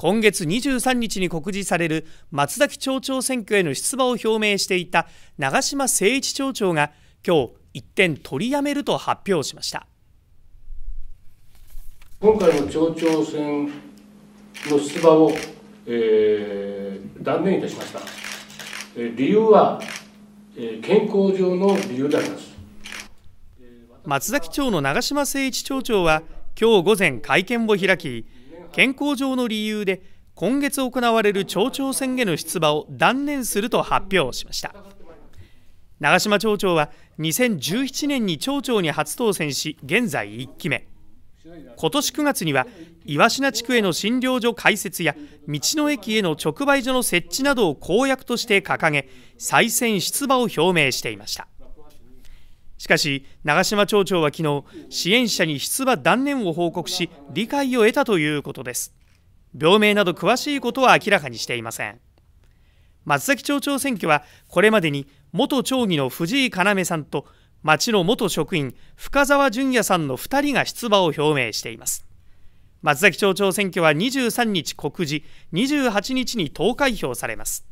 今月23日に告示される松崎町長選挙への出馬を表明していた長島誠一町長が今日一点取りやめると発表しました今回の町長選の出馬を、えー、断念いたしました理由は、えー、健康上の理由であります松崎町の長島誠一町長は今日午前会見を開き健康上の理由で今月行われる町長選への出馬を断念すると発表しました長島町長は2017年に町長に初当選し現在1期目今年9月には岩科地区への診療所開設や道の駅への直売所の設置などを公約として掲げ再選出馬を表明していましたかし長島町長は昨日支援者に出馬断念を報告し理解を得たということです病名など詳しいことは明らかにしていません松崎町長選挙はこれまでに元町議の藤井要さんと町の元職員深澤淳也さんの2人が出馬を表明しています松崎町長選挙は23日告示28日に投開票されます